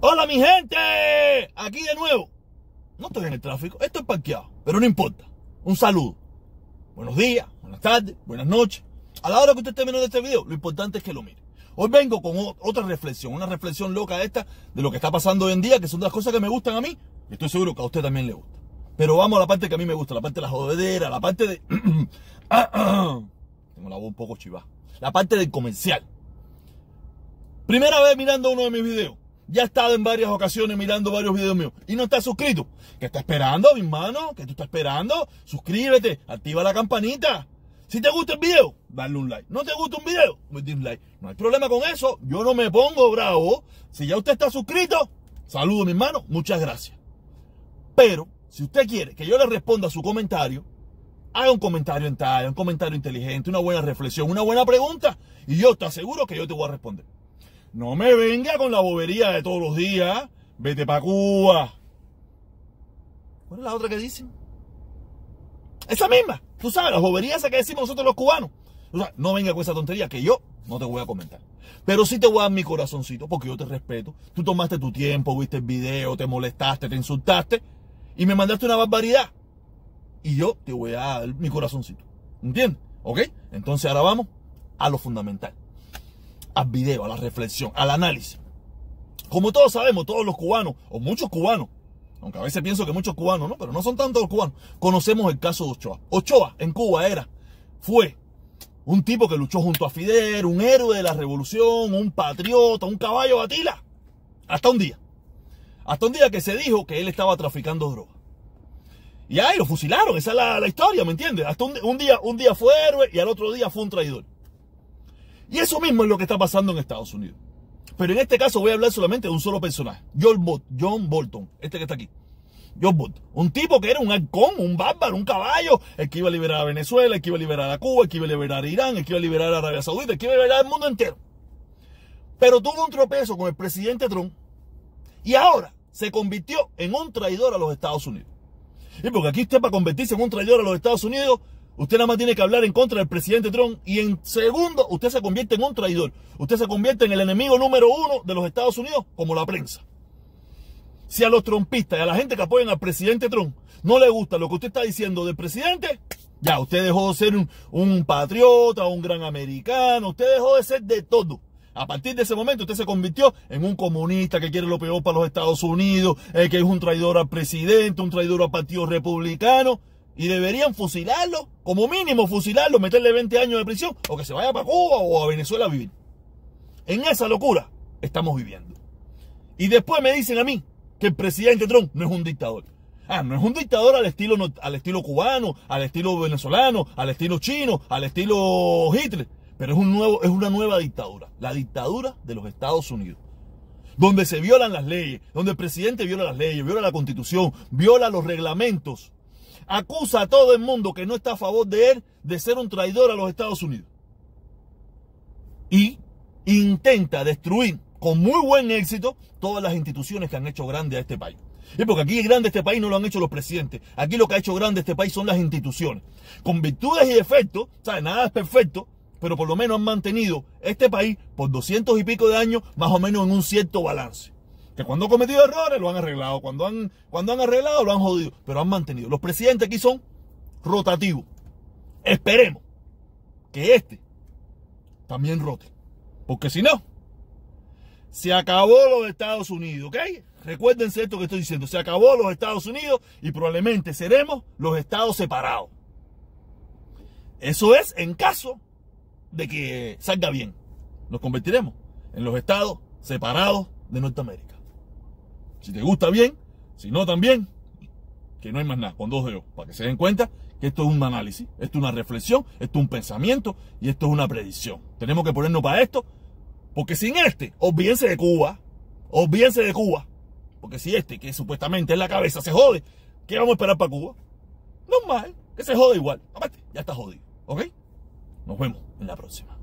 Hola mi gente, aquí de nuevo. No estoy en el tráfico, esto es parqueado, pero no importa. Un saludo. Buenos días, buenas tardes, buenas noches. A la hora que usted esté mirando este video, lo importante es que lo mire. Hoy vengo con otra reflexión, una reflexión loca esta de lo que está pasando hoy en día, que son de las cosas que me gustan a mí y estoy seguro que a usted también le gusta. Pero vamos a la parte que a mí me gusta, la parte de la jodedera, la parte de... Tengo la voz un poco chivada. La parte del comercial. Primera vez mirando uno de mis videos ya ha estado en varias ocasiones mirando varios videos míos y no está suscrito. ¿Qué está esperando, mi hermano? ¿Qué tú estás esperando? Suscríbete, activa la campanita. Si te gusta el video, dale un like. No te gusta un video, pues un dislike. No hay problema con eso. Yo no me pongo bravo. Si ya usted está suscrito, saludo, mi hermano. Muchas gracias. Pero, si usted quiere que yo le responda a su comentario, haga un comentario en talla, un comentario inteligente, una buena reflexión, una buena pregunta. Y yo te aseguro que yo te voy a responder. No me venga con la bobería de todos los días. Vete para Cuba. ¿Cuál es la otra que dicen? Esa misma. Tú sabes, la bobería esa que decimos nosotros los cubanos. O sea, no venga con esa tontería que yo no te voy a comentar. Pero sí te voy a dar mi corazoncito porque yo te respeto. Tú tomaste tu tiempo, viste el video, te molestaste, te insultaste y me mandaste una barbaridad. Y yo te voy a dar mi corazoncito. ¿Entiendes? ¿Ok? Entonces ahora vamos a lo fundamental al video, a la reflexión, al análisis. Como todos sabemos, todos los cubanos, o muchos cubanos, aunque a veces pienso que muchos cubanos, ¿no? Pero no son tantos cubanos. Conocemos el caso de Ochoa. Ochoa en Cuba era, fue un tipo que luchó junto a Fidel, un héroe de la revolución, un patriota, un caballo batila. Hasta un día. Hasta un día que se dijo que él estaba traficando droga. Y ahí lo fusilaron, esa es la, la historia, ¿me entiendes? Hasta un, día, un día fue héroe y al otro día fue un traidor. Y eso mismo es lo que está pasando en Estados Unidos. Pero en este caso voy a hablar solamente de un solo personaje, John, John Bolton, este que está aquí. John Bolton, un tipo que era un halcón, un bárbaro, un caballo, el que iba a liberar a Venezuela, el que iba a liberar a Cuba, el que iba a liberar a Irán, el que iba a liberar a Arabia Saudita, el que iba a liberar al mundo entero. Pero tuvo un tropezo con el presidente Trump y ahora se convirtió en un traidor a los Estados Unidos. Y porque aquí usted para convertirse en un traidor a los Estados Unidos Usted nada más tiene que hablar en contra del presidente Trump y en segundo usted se convierte en un traidor. Usted se convierte en el enemigo número uno de los Estados Unidos como la prensa. Si a los trompistas y a la gente que apoyan al presidente Trump no le gusta lo que usted está diciendo del presidente, ya usted dejó de ser un, patriota, un gran americano, usted dejó de ser de todo. A partir de ese momento usted se convirtió en un comunista que quiere lo peor para los Estados Unidos, que es un traidor al presidente, un traidor al partido republicano. Y deberían fusilarlo, como mínimo fusilarlo, meterle 20 años de prisión, o que se vaya para Cuba o a Venezuela a vivir. En esa locura estamos viviendo. Y después me dicen a mí que el presidente Trump no es un dictador. Ah, no es un dictador al estilo, al estilo cubano, al estilo venezolano, al estilo chino, al estilo Hitler. Pero es, un nuevo, es una nueva dictadura, la dictadura de los Estados Unidos. Donde se violan las leyes, donde el presidente viola las leyes, viola la constitución, viola los reglamentos acusa a todo el mundo que no está a favor de él de ser un traidor a los Estados Unidos. Y intenta destruir con muy buen éxito todas las instituciones que han hecho grande a este país. Y porque aquí es grande este país no lo han hecho los presidentes. Aquí lo que ha hecho grande este país son las instituciones. Con virtudes y defectos, ¿sabes? Nada es perfecto, pero por lo menos han mantenido este país por doscientos y pico de años, más o menos en un cierto balance que cuando han cometido errores lo han arreglado, cuando han, cuando han arreglado lo han jodido, pero han mantenido. Los presidentes aquí son rotativos. Esperemos que este también rote, porque si no, se acabó los Estados Unidos, ¿ok? Recuérdense esto que estoy diciendo, se acabó los Estados Unidos y probablemente seremos los estados separados. Eso es en caso de que salga bien. Nos convertiremos en los estados separados de Norteamérica. Si te gusta bien, si no también, que no hay más nada, con dos dedos, para que se den cuenta que esto es un análisis, esto es una reflexión, esto es un pensamiento y esto es una predicción. Tenemos que ponernos para esto, porque sin este, olvídense de Cuba, olvídense de Cuba, porque si este, que supuestamente es la cabeza, se jode, ¿qué vamos a esperar para Cuba? No mal, que se jode igual, aparte, ya está jodido, ¿ok? Nos vemos en la próxima.